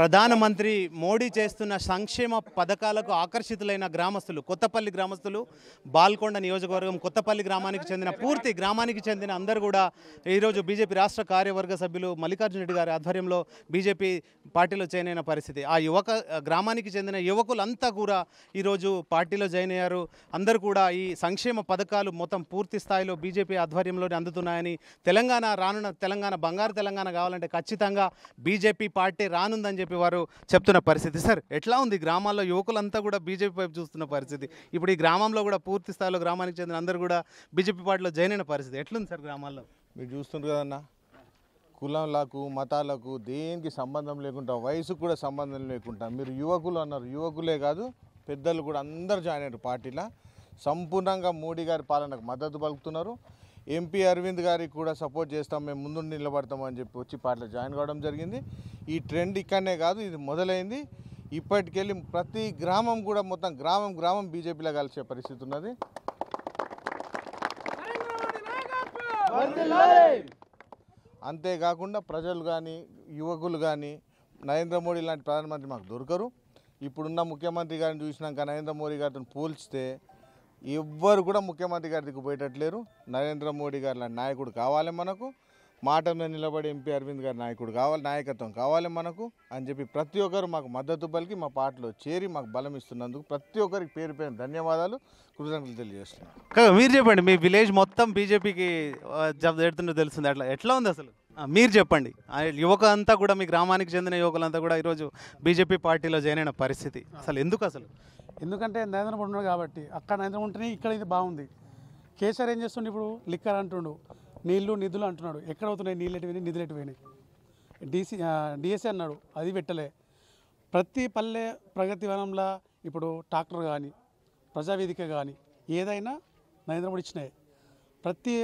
ప్రధానమంత్రి మోడీ చేస్తున్న సంక్షేమ పథకాలకు ఆకర్షితులైన గ్రామస్తులు కొత్తపల్లి గ్రామస్తులు బాల్కొండ నియోజకవర్గం కొత్తపల్లి గ్రామానికి చెందిన పూర్తి గ్రామానికి చెందిన అందరూ కూడా ఈరోజు బీజేపీ రాష్ట్ర కార్యవర్గ సభ్యులు మల్లికార్జున రెడ్డి గారి ఆధ్వర్యంలో బీజేపీ పార్టీలో జాయిన్ అయిన పరిస్థితి ఆ యువక గ్రామానికి చెందిన యువకులంతా కూడా ఈరోజు పార్టీలో జాయిన్ అయ్యారు అందరూ కూడా ఈ సంక్షేమ పథకాలు మొత్తం పూర్తి స్థాయిలో బీజేపీ ఆధ్వర్యంలోనే అందుతున్నాయని తెలంగాణ రానున్న తెలంగాణ బంగారు తెలంగాణ కావాలంటే ఖచ్చితంగా బీజేపీ పార్టీ రానుందని చెప్పి బీజేపీ వారు చెప్తున్న పరిస్థితి సార్ ఎట్లా ఉంది గ్రామాల్లో యువకులంతా కూడా బీజేపీ వైపు చూస్తున్న పరిస్థితి ఇప్పుడు ఈ గ్రామంలో కూడా పూర్తి స్థాయిలో గ్రామానికి చెందిన అందరూ కూడా బీజేపీ పార్టీలో జాయిన్ అయిన పరిస్థితి ఎట్లుంది సార్ గ్రామాల్లో మీరు చూస్తుంది కదన్నా కులంలకు మతాలకు దేనికి సంబంధం లేకుండా వయసుకు కూడా సంబంధం లేకుండా మీరు యువకులు అన్నారు యువకులే కాదు పెద్దలు కూడా అందరు జాయిన్ అయ్యారు పార్టీలో సంపూర్ణంగా మోడీ గారి పాలనకు మద్దతు పలుకుతున్నారు ఎంపీ అరవింద్ గారికి కూడా సపోర్ట్ చేస్తాం మేము ముందు నిలబడతామని చెప్పి వచ్చి పార్టీలో జాయిన్ కావడం జరిగింది ఈ ట్రెండ్ ఇక్కడనే కాదు ఇది మొదలైంది ఇప్పటికెళ్ళి ప్రతి గ్రామం కూడా మొత్తం గ్రామం గ్రామం బీజేపీలో కలిసే పరిస్థితి ఉన్నది అంతేకాకుండా ప్రజలు కానీ యువకులు కానీ నరేంద్ర మోడీ లాంటి ప్రధానమంత్రి మాకు దొరకరు ఇప్పుడున్న ముఖ్యమంత్రి గారిని చూసినాక నరేంద్ర మోడీ గారితో పోల్చితే ఎవ్వరు కూడా ముఖ్యమంత్రి గారి పోయేటట్లేరు నరేంద్ర మోడీ గారి నాయకుడు కావాలి మనకు మాట మీద నిలబడి ఎంపీ అరవింద్ గారి నాయకుడు కావాలి నాయకత్వం కావాలి మనకు అని చెప్పి ప్రతి ఒక్కరు మాకు మద్దతు పలికి మా పార్టీలో చేరి మాకు బలం ఇస్తున్నందుకు ప్రతి ఒక్కరికి పేరు పేరు ధన్యవాదాలు కృతజ్ఞతలు తెలియజేస్తున్నాను మీరు చెప్పండి మీ విలేజ్ మొత్తం బీజేపీకి జబ్బు ఎడుతుందో తెలుస్తుంది అట్లా ఎట్లా ఉంది అసలు మీరు చెప్పండి యువక అంతా కూడా మీ గ్రామానికి చెందిన యువకులంతా కూడా ఈరోజు బీజేపీ పార్టీలో జాయిన్ అయిన పరిస్థితి అసలు ఎందుకు అసలు ఎందుకంటే నరేంద్ర ఉన్నాడు కాబట్టి అక్కడ నరేంద్ర ఉంటేనే ఇక్కడ ఇది బాగుంది కేసీఆర్ ఏం చేస్తుండే ఇప్పుడు లిక్కర్ అంటుండు నీళ్లు నిధులు అంటున్నాడు ఎక్కడ అవుతున్నాయి నీళ్ళు ఎటువైనాయి నిధులు ఎటువైనాయి డీసీ డిఎస్సీ అన్నాడు అది పెట్టలే ప్రతి పల్లె ప్రగతి వనంలో ఇప్పుడు ట్రాక్టర్ కానీ ప్రజావేదిక కానీ ఏదైనా నరేంద్ర మోడీ ఇచ్చినాయి ప్రతి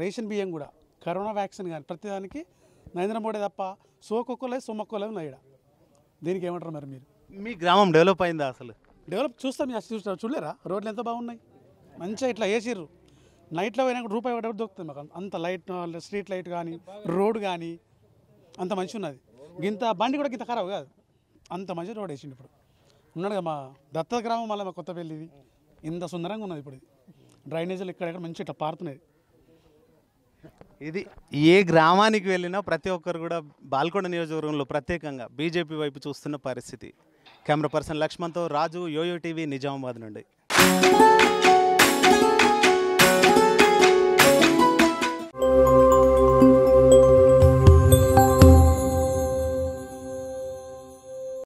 రేషన్ బియ్యం కూడా కరోనా వ్యాక్సిన్ కానీ ప్రతిదానికి నరేంద్ర మోడీ తప్ప సోకొక్కలేదు సొమ్మొక్కలేదు నయ్యడ దీనికి ఏమంటారు మరి మీరు మీ గ్రామం డెవలప్ అయిందా అసలు డెవలప్ చూస్తాం చూస్తారు చూడలేరా రోడ్లు ఎంత బాగున్నాయి మంచిగా ఇట్లా వేసిర్రు నైట్లో పోయినా కూడా రూపాయి పడేవాడు దొరుకుతుంది మాకు అంత లైట్ స్ట్రీట్ లైట్ కానీ రోడ్ కానీ అంత మంచి ఉన్నది ఇంత బండి కూడా ఇంత ఖరాబ్ కాదు అంత మంచి రోడ్ వేసిండు ఇప్పుడు ఉన్నాడు మా దత్త గ్రామం మళ్ళీ మా కొత్త పెళ్ళిది ఇంత సుందరంగా ఉన్నది ఇప్పుడు డ్రైనేజీలు ఇక్కడ మంచి ఇట్లా పారుతున్నాయి ఇది ఏ గ్రామానికి వెళ్ళినా ప్రతి ఒక్కరు కూడా బాల్కొండ నియోజకవర్గంలో ప్రత్యేకంగా బీజేపీ వైపు చూస్తున్న పరిస్థితి కెమెరా పర్సన్ లక్ష్మణ్తో రాజు యోయో టీవీ నిజామాబాద్ నుండి